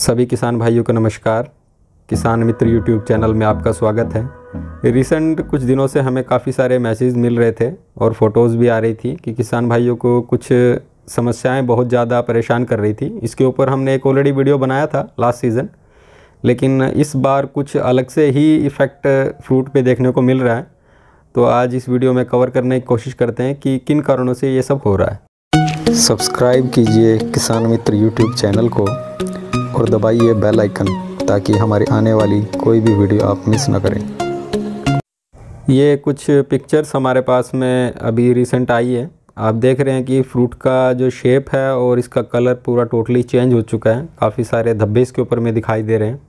सभी किसान भाइयों को नमस्कार किसान मित्र यूट्यूब चैनल में आपका स्वागत है रिसेंट कुछ दिनों से हमें काफ़ी सारे मैसेज मिल रहे थे और फ़ोटोज़ भी आ रही थी कि किसान भाइयों को कुछ समस्याएं बहुत ज़्यादा परेशान कर रही थी इसके ऊपर हमने एक ऑलरेडी वीडियो बनाया था लास्ट सीज़न लेकिन इस बार कुछ अलग से ही इफ़ेक्ट फ्रूट पर देखने को मिल रहा है तो आज इस वीडियो में कवर करने की कोशिश करते हैं कि किन कारणों से ये सब हो रहा है सब्सक्राइब कीजिए किसान मित्र यूट्यूब चैनल को और दबाइए बेल आइकन ताकि हमारी आने वाली कोई भी वीडियो आप मिस ना करें ये कुछ पिक्चर्स हमारे पास में अभी रिसेंट आई है आप देख रहे हैं कि फ्रूट का जो शेप है और इसका कलर पूरा टोटली चेंज हो चुका है काफ़ी सारे धब्बे इसके ऊपर में दिखाई दे रहे हैं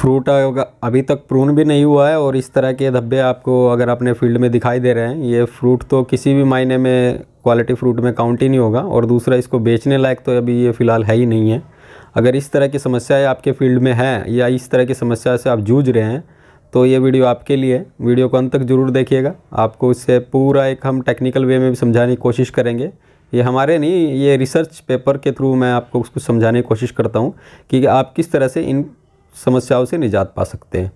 फ्रूट अभी तक प्रून भी नहीं हुआ है और इस तरह के धब्बे आपको अगर अपने फील्ड में दिखाई दे रहे हैं ये फ्रूट तो किसी भी मायने में क्वालिटी फ्रूट में काउंट ही नहीं होगा और दूसरा इसको बेचने लायक तो अभी ये फ़िलहाल है ही नहीं है अगर इस तरह की समस्याएं आपके फील्ड में हैं या इस तरह की समस्या से आप जूझ रहे हैं तो ये वीडियो आपके लिए वीडियो को अंत तक ज़रूर देखिएगा आपको इससे पूरा एक हम टेक्निकल वे में भी समझाने की कोशिश करेंगे ये हमारे नहीं ये रिसर्च पेपर के थ्रू मैं आपको उसको समझाने की कोशिश करता हूँ कि आप किस तरह से इन समस्याओं से निजात पा सकते हैं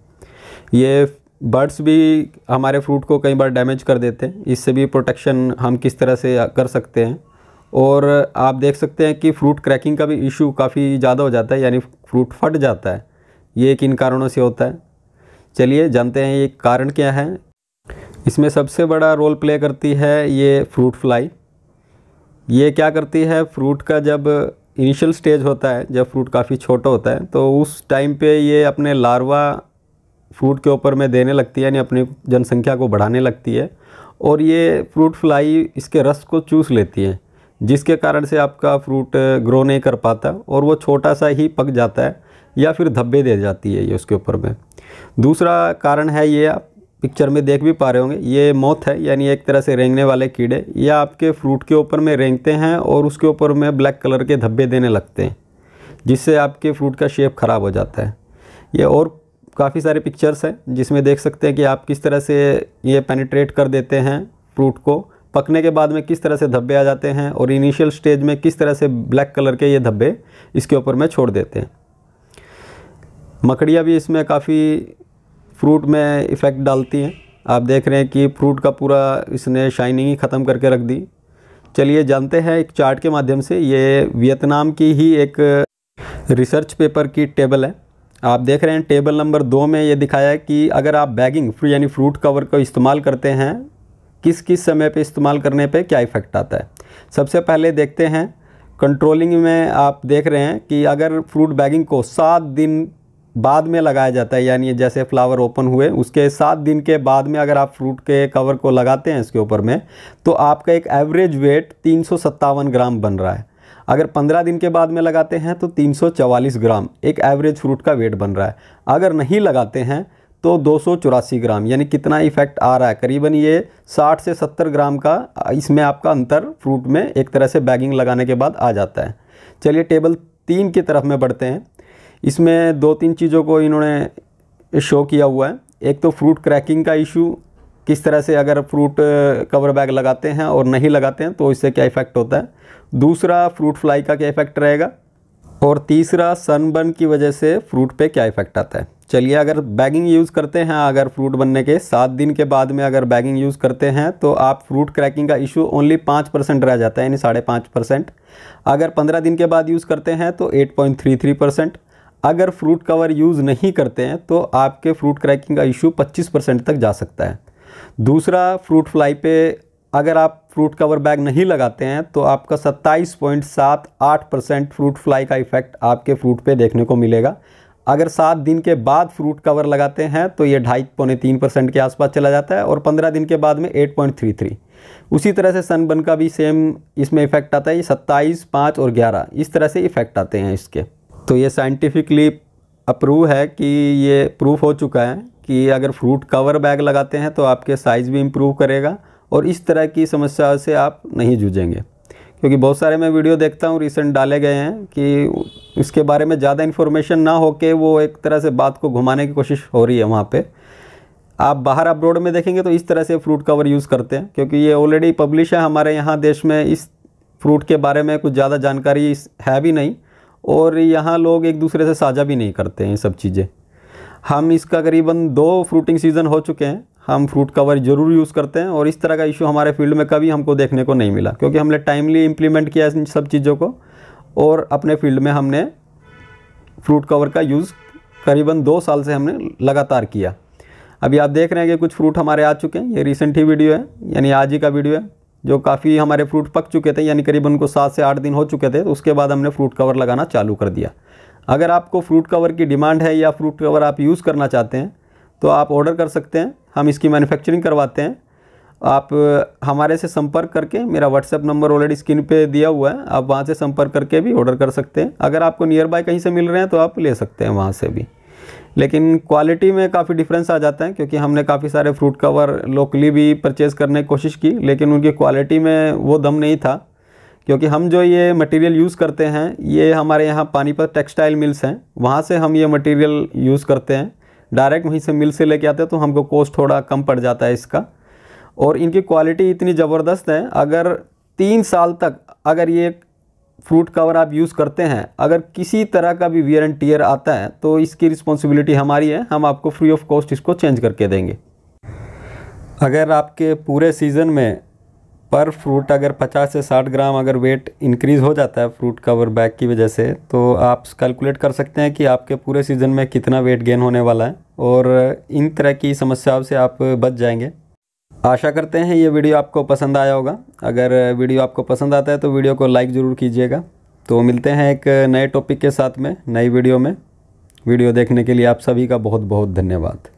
ये बर्ड्स भी हमारे फ्रूट को कई बार डैमेज कर देते हैं इससे भी प्रोटेक्शन हम किस तरह से कर सकते हैं और आप देख सकते हैं कि फ्रूट क्रैकिंग का भी इशू काफ़ी ज़्यादा हो जाता है यानी फ्रूट फट जाता है ये किन कारणों से होता है चलिए जानते हैं ये कारण क्या है इसमें सबसे बड़ा रोल प्ले करती है ये फ्रूट फ्लाई ये क्या करती है फ्रूट का जब इनिशियल स्टेज होता है जब फ्रूट काफ़ी छोटा होता है तो उस टाइम पे ये अपने लार्वा फ्रूट के ऊपर में देने लगती है यानी अपनी जनसंख्या को बढ़ाने लगती है और ये फ्रूट फ्लाई इसके रस को चूस लेती है जिसके कारण से आपका फ्रूट ग्रो नहीं कर पाता और वो छोटा सा ही पक जाता है या फिर धब्बे दे जाती है ये उसके ऊपर में दूसरा कारण है ये आप पिक्चर में देख भी पा रहे होंगे ये मौत है यानी एक तरह से रेंगने वाले कीड़े ये आपके फ्रूट के ऊपर में रेंगते हैं और उसके ऊपर में ब्लैक कलर के धब्बे देने लगते हैं जिससे आपके फ्रूट का शेप ख़राब हो जाता है ये और काफ़ी सारे पिक्चर्स हैं जिसमें देख सकते हैं कि आप किस तरह से ये पेनिट्रेट कर देते हैं फ्रूट को पकने के बाद में किस तरह से धब्बे आ जाते हैं और इनिशियल स्टेज में किस तरह से ब्लैक कलर के ये धब्बे इसके ऊपर में छोड़ देते हैं मकड़ियाँ भी इसमें काफ़ी फ्रूट में इफ़ेक्ट डालती हैं आप देख रहे हैं कि फ्रूट का पूरा इसने शाइनिंग ही ख़त्म करके रख दी चलिए जानते हैं एक चार्ट के माध्यम से ये वियतनाम की ही एक रिसर्च पेपर की टेबल है आप देख रहे हैं टेबल नंबर दो में ये दिखाया है कि अगर आप बैगिंग फ्री यानी फ्रूट कवर का इस्तेमाल करते हैं किस किस समय पे इस्तेमाल करने पे क्या इफ़ेक्ट आता है सबसे पहले देखते हैं कंट्रोलिंग में आप देख रहे हैं कि अगर फ्रूट बैगिंग को सात दिन बाद में लगाया जाता है यानी जैसे फ्लावर ओपन हुए उसके सात दिन के बाद में अगर आप फ्रूट के कवर को लगाते हैं इसके ऊपर में तो आपका एक एवरेज वेट तीन ग्राम बन रहा है अगर 15 दिन के बाद में लगाते हैं तो 344 ग्राम एक एवरेज फ्रूट का वेट बन रहा है अगर नहीं लगाते हैं तो दो ग्राम यानी कितना इफेक्ट आ रहा है करीबन ये 60 से 70 ग्राम का इसमें आपका अंतर फ्रूट में एक तरह से बैगिंग लगाने के बाद आ जाता है चलिए टेबल तीन की तरफ में बढ़ते हैं इसमें दो तीन चीज़ों को इन्होंने शो किया हुआ है एक तो फ्रूट क्रैकिंग का इशू किस तरह से अगर फ्रूट कवर बैग लगाते हैं और नहीं लगाते हैं तो इससे क्या इफ़ेक्ट होता है दूसरा फ्रूट फ्लाई का क्या इफ़ेक्ट रहेगा और तीसरा सनबर्न की वजह से फ्रूट पे क्या इफ़ेक्ट आता है चलिए अगर बैगिंग यूज़ करते हैं अगर फ्रूट बनने के सात दिन के बाद में अगर बैगिंग यूज़ करते हैं तो आप फ्रूट क्रैकिंग का इशू ओनली पाँच परसेंट रह जाता है यानी साढ़े पाँच परसेंट अगर पंद्रह दिन के बाद यूज़ करते हैं तो eight point three three percent अगर फ्रूट कवर यूज़ नहीं करते हैं तो आपके फ्रूट क्रैकिंग का इशू पच्चीस परसेंट तक जा सकता है दूसरा फ्रूट फ्लाई पे अगर आप फ्रूट कवर बैग नहीं लगाते हैं तो आपका 27.78 परसेंट फ्रूट फ्लाई का इफ़ेक्ट आपके फ्रूट पे देखने को मिलेगा अगर सात दिन के बाद फ्रूट कवर लगाते हैं तो ये ढाई पौने तीन परसेंट के आसपास चला जाता है और पंद्रह दिन के बाद में एट पॉइंट थ्री थ्री उसी तरह से सनबर्न का भी सेम इसमें इफ़ेक्ट आता है ये सत्ताईस पाँच और ग्यारह इस तरह से इफ़ेक्ट आते हैं इसके तो ये साइंटिफिकली अप्रूव है कि ये प्रूफ हो चुका है कि अगर फ्रूट कवर बैग लगाते हैं तो आपके साइज़ भी इम्प्रूव करेगा और इस तरह की समस्या से आप नहीं जूझेंगे क्योंकि बहुत सारे मैं वीडियो देखता हूँ रिसेंट डाले गए हैं कि इसके बारे में ज़्यादा इन्फॉर्मेशन ना हो के वो एक तरह से बात को घुमाने की कोशिश हो रही है वहाँ पे आप बाहर अब्रोड में देखेंगे तो इस तरह से फ्रूट कवर यूज़ करते हैं क्योंकि ये ऑलरेडी पब्लिश है हमारे यहाँ देश में इस फ्रूट के बारे में कुछ ज़्यादा जानकारी है भी नहीं और यहाँ लोग एक दूसरे से साझा भी नहीं करते हैं ये सब चीज़ें हम इसका करीबन दो फ्रूटिंग सीज़न हो चुके हैं हम फ्रूट कवर ज़रूर यूज़ करते हैं और इस तरह का इशू हमारे फील्ड में कभी हमको देखने को नहीं मिला क्योंकि हमने टाइमली इम्प्लीमेंट किया इन सब चीज़ों को और अपने फील्ड में हमने फ्रूट कवर का यूज़ करीबन दो साल से हमने लगातार किया अभी आप देख रहे हैं कि कुछ फ्रूट हमारे आ चुके हैं ये रिसेंट ही वीडियो है यानी आज ही का वीडियो है जो काफ़ी हमारे फ्रूट पक चुके थे यानी करीबन उनको सात से आठ दिन हो चुके थे तो उसके बाद हमने फ्रूट कवर लगाना चालू कर दिया अगर आपको फ्रूट कवर की डिमांड है या फ्रूट कवर आप यूज़ करना चाहते हैं तो आप ऑर्डर कर सकते हैं हम इसकी मैन्युफैक्चरिंग करवाते हैं आप uh, हमारे से संपर्क करके मेरा व्हाट्सएप नंबर ऑलरेडी स्क्रीन पे दिया हुआ है आप वहाँ से संपर्क करके भी ऑर्डर कर सकते हैं अगर आपको नियर बाय कहीं से मिल रहे हैं तो आप ले सकते हैं वहाँ से भी लेकिन क्वालिटी में काफ़ी डिफरेंस आ जाता है क्योंकि हमने काफ़ी सारे फ्रूट कवर लोकली भी परचेज़ करने की कोशिश की लेकिन उनकी क्वालिटी में वो दम नहीं था क्योंकि हम जो ये मटेरियल यूज़ करते हैं ये हमारे यहाँ पानीपत टेक्सटाइल मिल्स हैं वहाँ से हम ये मटेरियल यूज़ करते हैं डायरेक्ट वहीं से मिल से लेके आते हैं तो हमको कॉस्ट थोड़ा कम पड़ जाता है इसका और इनकी क्वालिटी इतनी ज़बरदस्त है अगर तीन साल तक अगर ये फ्रूट कवर आप यूज़ करते हैं अगर किसी तरह का भी वियर एंड टीयर आता है तो इसकी रिस्पॉन्सिबिलिटी हमारी है हम आपको फ्री ऑफ कॉस्ट इसको चेंज करके देंगे अगर आपके पूरे सीज़न में पर फ्रूट अगर 50 से 60 ग्राम अगर वेट इंक्रीज़ हो जाता है फ्रूट कवर बैग की वजह से तो आप कैलकुलेट कर सकते हैं कि आपके पूरे सीज़न में कितना वेट गेन होने वाला है और इन तरह की समस्याओं से आप बच जाएंगे आशा करते हैं ये वीडियो आपको पसंद आया होगा अगर वीडियो आपको पसंद आता है तो वीडियो को लाइक ज़रूर कीजिएगा तो मिलते हैं एक नए टॉपिक के साथ में नई वीडियो में वीडियो देखने के लिए आप सभी का बहुत बहुत धन्यवाद